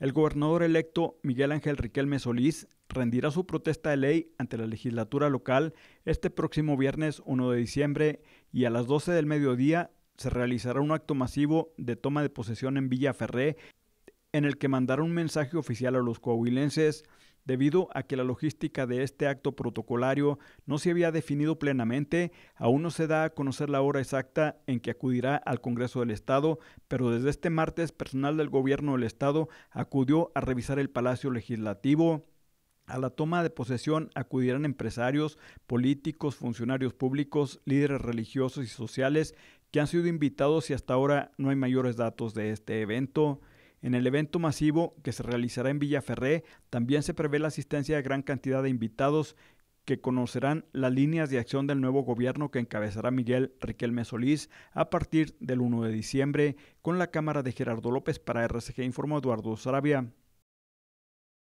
El gobernador electo Miguel Ángel Riquelme Solís rendirá su protesta de ley ante la legislatura local este próximo viernes 1 de diciembre y a las 12 del mediodía se realizará un acto masivo de toma de posesión en Villa Ferré en el que mandaron un mensaje oficial a los coahuilenses debido a que la logística de este acto protocolario no se había definido plenamente, aún no se da a conocer la hora exacta en que acudirá al Congreso del Estado, pero desde este martes personal del gobierno del Estado acudió a revisar el Palacio Legislativo. A la toma de posesión acudirán empresarios, políticos, funcionarios públicos, líderes religiosos y sociales que han sido invitados y hasta ahora no hay mayores datos de este evento. En el evento masivo que se realizará en Villaferré también se prevé la asistencia de gran cantidad de invitados que conocerán las líneas de acción del nuevo gobierno que encabezará Miguel Riquelme Solís a partir del 1 de diciembre con la Cámara de Gerardo López para RCG informó Eduardo Sarabia.